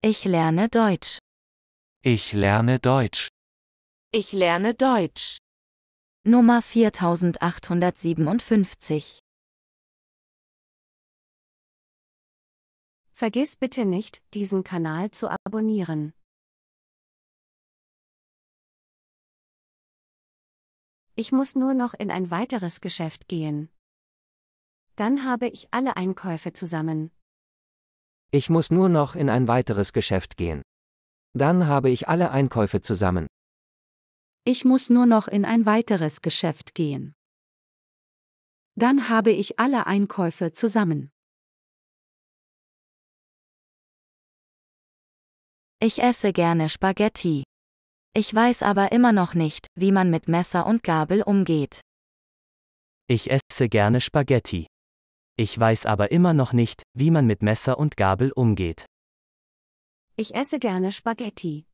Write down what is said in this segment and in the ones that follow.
Ich lerne Deutsch. Ich lerne Deutsch. Ich lerne Deutsch. Nummer 4857. Vergiss bitte nicht, diesen Kanal zu abonnieren. Ich muss nur noch in ein weiteres Geschäft gehen. Dann habe ich alle Einkäufe zusammen. Ich muss nur noch in ein weiteres Geschäft gehen. Dann habe ich alle Einkäufe zusammen. Ich muss nur noch in ein weiteres Geschäft gehen. Dann habe ich alle Einkäufe zusammen. Ich esse gerne Spaghetti. Ich weiß aber immer noch nicht, wie man mit Messer und Gabel umgeht. Ich esse gerne Spaghetti. Ich weiß aber immer noch nicht, wie man mit Messer und Gabel umgeht. Ich esse gerne Spaghetti.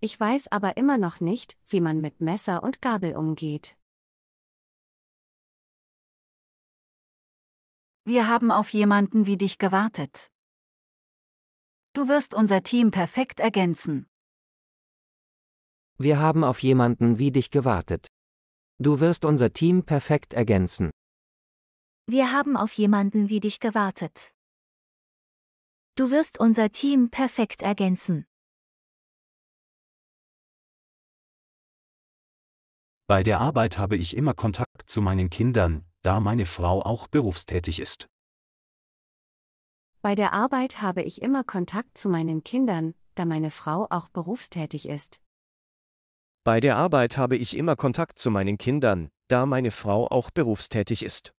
Ich weiß aber immer noch nicht, wie man mit Messer und Gabel umgeht. Wir haben auf jemanden wie dich gewartet. Du wirst unser Team perfekt ergänzen. Wir haben auf jemanden wie dich gewartet. Du wirst unser Team perfekt ergänzen wir haben auf jemanden wie dich gewartet. Du wirst unser Team perfekt ergänzen. Bei der Arbeit habe ich immer Kontakt zu meinen Kindern, da meine Frau auch berufstätig ist. Bei der Arbeit habe ich immer Kontakt zu meinen Kindern, da meine Frau auch berufstätig ist. Bei der Arbeit habe ich immer Kontakt zu meinen Kindern, da meine Frau auch berufstätig ist.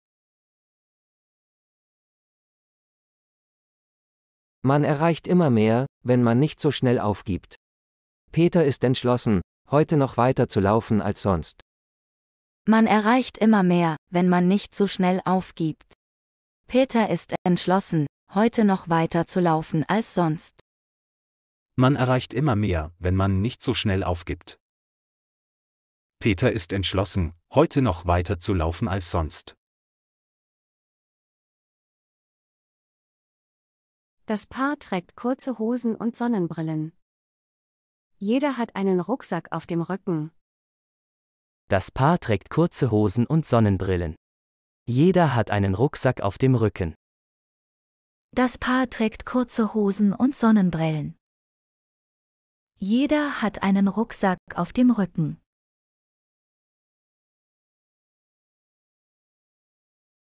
Man erreicht immer mehr, wenn man nicht so schnell aufgibt. Peter ist entschlossen, heute noch weiter zu laufen als sonst. Man erreicht immer mehr, wenn man nicht so schnell aufgibt. Peter ist entschlossen, heute noch weiter zu laufen als sonst. Man erreicht immer mehr, wenn man nicht so schnell aufgibt. Peter ist entschlossen, heute noch weiter zu laufen als sonst. Das Paar trägt kurze Hosen und Sonnenbrillen. Jeder hat einen Rucksack auf dem Rücken. Das Paar trägt kurze Hosen und Sonnenbrillen. Jeder hat einen Rucksack auf dem Rücken. Das Paar trägt kurze Hosen und Sonnenbrillen. Jeder hat einen Rucksack auf dem Rücken.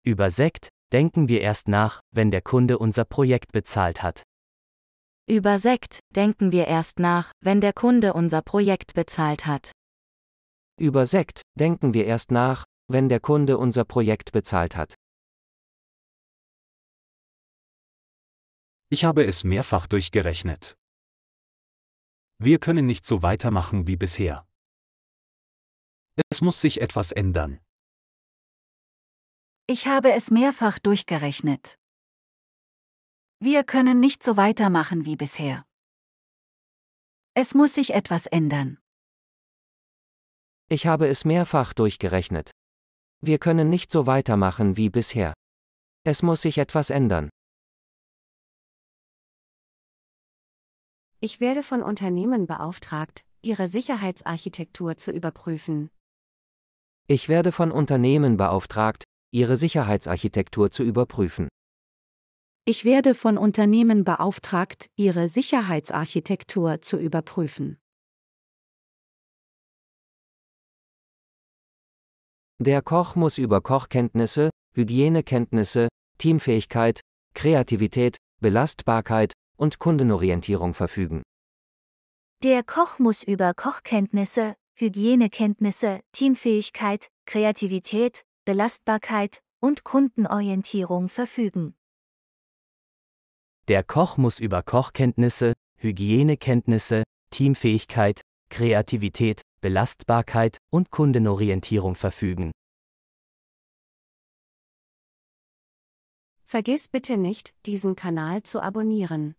Übersägt, Denken wir erst nach, wenn der Kunde unser Projekt bezahlt hat. Über Sekt denken wir erst nach, wenn der Kunde unser Projekt bezahlt hat. Über Sekt denken wir erst nach, wenn der Kunde unser Projekt bezahlt hat. Ich habe es mehrfach durchgerechnet. Wir können nicht so weitermachen wie bisher. Es muss sich etwas ändern. Ich habe es mehrfach durchgerechnet. Wir können nicht so weitermachen wie bisher. Es muss sich etwas ändern. Ich habe es mehrfach durchgerechnet. Wir können nicht so weitermachen wie bisher. Es muss sich etwas ändern. Ich werde von Unternehmen beauftragt, ihre Sicherheitsarchitektur zu überprüfen. Ich werde von Unternehmen beauftragt, ihre Sicherheitsarchitektur zu überprüfen. Ich werde von Unternehmen beauftragt, ihre Sicherheitsarchitektur zu überprüfen. Der Koch muss über Kochkenntnisse, Hygienekenntnisse, Teamfähigkeit, Kreativität, Belastbarkeit und Kundenorientierung verfügen. Der Koch muss über Kochkenntnisse, Hygienekenntnisse, Teamfähigkeit, Kreativität, Belastbarkeit und Kundenorientierung verfügen. Der Koch muss über Kochkenntnisse, Hygienekenntnisse, Teamfähigkeit, Kreativität, Belastbarkeit und Kundenorientierung verfügen. Vergiss bitte nicht, diesen Kanal zu abonnieren.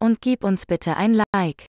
Und gib uns bitte ein Like.